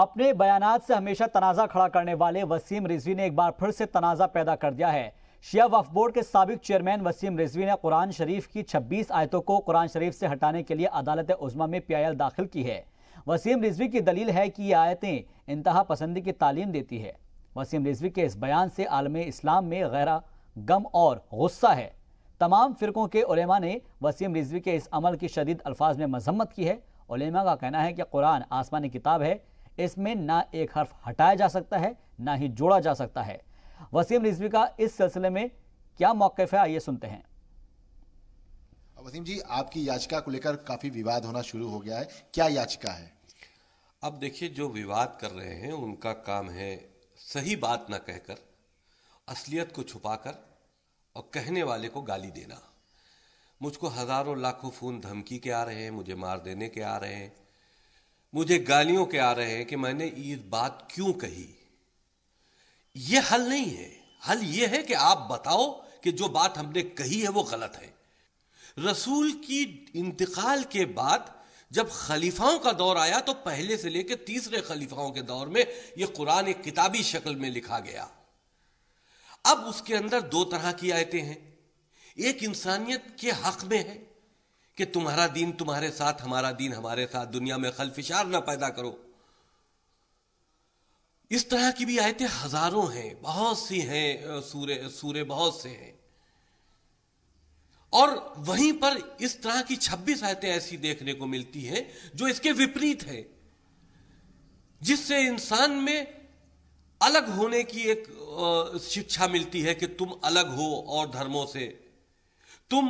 अपने बयान से हमेशा तनाज़ा खड़ा करने वाले वसीम रिजवी ने एक बार फिर से तनाज़ा पैदा कर दिया है शिया वफ बोर्ड के सबक चेयरमैन वसीम रिजवी ने कुरान शरीफ की 26 आयतों को कुरान शरीफ से हटाने के लिए अदालत उजमा में एल दाखिल की है वसीम रिजवी की दलील है कि ये आयतें इंतहा पसंदी की तालीम देती है वसीम रिजवी के इस बयान से आलम इस्लाम में गहरा गम और गुस्सा है तमाम फ़िरक़ों के उलेमा ने वसीम रिजवी के इस अमल की शदीद अल्फाज में मजम्मत की है उलेमा का कहना है कि कुरान आसमानी किताब है इसमें ना एक हर्फ हटाया जा सकता है ना ही जोड़ा जा सकता है वसीम रिजवी का इस सिलसिले में क्या मौकफ है आइए सुनते हैं वसीम जी आपकी याचिका को लेकर काफ़ी विवाद होना शुरू हो गया है क्या याचिका है अब देखिए जो विवाद कर रहे हैं उनका काम है सही बात ना कहकर असलियत को छुपाकर और कहने वाले को गाली देना मुझको हज़ारों लाखों फ़ोन धमकी के आ रहे हैं मुझे मार देने के आ रहे हैं मुझे गालियों के आ रहे हैं कि मैंने ईद बात क्यों कही यह हल नहीं है हल यह है कि आप बताओ कि जो बात हमने कही है वो गलत है रसूल की इंतकाल के बाद जब खलीफाओं का दौर आया तो पहले से लेकर तीसरे खलीफाओं के दौर में यह कुरान एक किताबी शक्ल में लिखा गया अब उसके अंदर दो तरह की आयतें हैं एक इंसानियत के हक में है कि तुम्हारा दीन तुम्हारे साथ हमारा दीन हमारे साथ दुनिया में खलफिशार ना पैदा करो इस तरह की भी आयतें हजारों हैं बहुत सी हैं सूर्य सूर्य बहुत से हैं और वहीं पर इस तरह की 26 आयतें ऐसी देखने को मिलती हैं जो इसके विपरीत है जिससे इंसान में अलग होने की एक शिक्षा मिलती है कि तुम अलग हो और धर्मों से तुम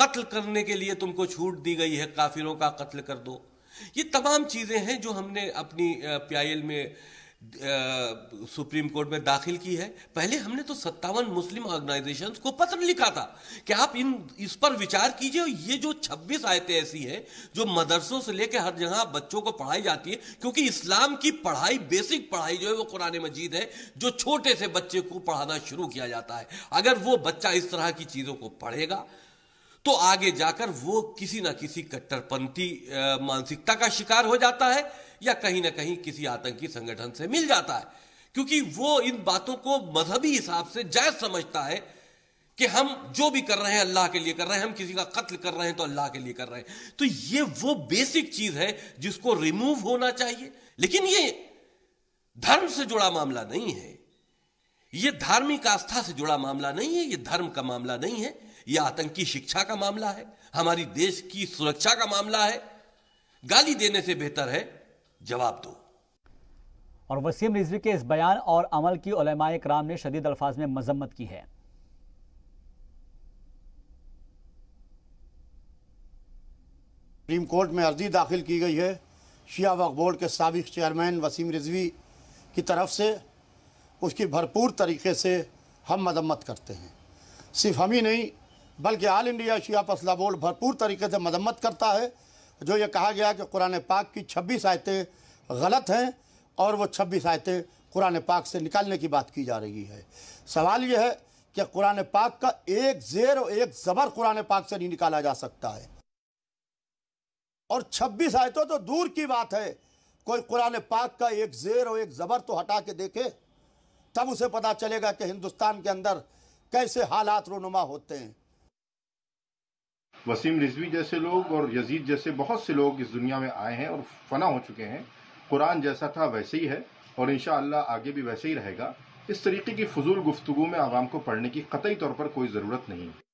कत्ल करने के लिए तुमको छूट दी गई है काफिरों का कत्ल कर दो ये तमाम चीज़ें हैं जो हमने अपनी पी में सुप्रीम कोर्ट में दाखिल की है पहले हमने तो सत्तावन मुस्लिम ऑर्गेनाइजेशन को पत्र लिखा था कि आप इन इस पर विचार कीजिए और ये जो 26 आयतें ऐसी हैं जो मदरसों से लेकर हर जगह बच्चों को पढ़ाई जाती है क्योंकि इस्लाम की पढ़ाई बेसिक पढ़ाई जो है वो कुरान मजीद है जो छोटे से बच्चे को पढ़ाना शुरू किया जाता है अगर वो बच्चा इस तरह की चीज़ों को पढ़ेगा तो आगे जाकर वो किसी ना किसी कट्टरपंथी मानसिकता का शिकार हो जाता है या कहीं ना कहीं किसी आतंकी संगठन से मिल जाता है क्योंकि वो इन बातों को मजहबी हिसाब से जायज समझता है कि हम जो भी कर रहे हैं अल्लाह के लिए कर रहे हैं हम किसी का कत्ल कर रहे हैं तो अल्लाह के लिए कर रहे हैं तो ये वो बेसिक चीज है जिसको रिमूव होना चाहिए लेकिन ये धर्म से जुड़ा मामला नहीं है ये धार्मिक आस्था से जुड़ा मामला नहीं है ये धर्म का मामला नहीं है यह आतंकी शिक्षा का मामला है हमारी देश की सुरक्षा का मामला है गाली देने से बेहतर है जवाब दो और वसीम रिजवी के इस बयान और अमल की उलमा कराम ने शदीद अल्फाज में मजम्मत की है सुप्रीम कोर्ट में अर्जी दाखिल की गई है शिया वक्फ बोर्ड के सबक चेयरमैन वसीम रिजवी की तरफ से उसकी भरपूर तरीके से हम मदम्मत करते हैं सिर्फ हम ही नहीं बल्कि आल इंडिया शिया पसला बोर्ड भरपूर तरीके से मजम्मत करता है जो ये कहा गया कि कुरान पाक की छब्बीस आयतें गलत हैं और वो छब्बीस आयतें कुरान पाक से निकालने की बात की जा रही है सवाल यह है कि कुरान पाक का एक जेर और एक ज़बर कुरान पाक से नहीं निकाला जा सकता है और छब्बीस आयतों तो दूर की बात है कोई कुरान पाक का एक जेर और एक ज़बर तो हटा के देखे तब उसे पता चलेगा कि हिंदुस्तान के अंदर कैसे हालात रोनुमा होते हैं वसीम रिजवी जैसे लोग और यजीद जैसे बहुत से लोग इस दुनिया में आए हैं और फना हो चुके हैं कुरान जैसा था वैसे ही है और इन आगे भी वैसे ही रहेगा इस तरीके की फजूल गुफ्तु में आवाम को पढ़ने की कतई तौर पर कोई ज़रूरत नहीं है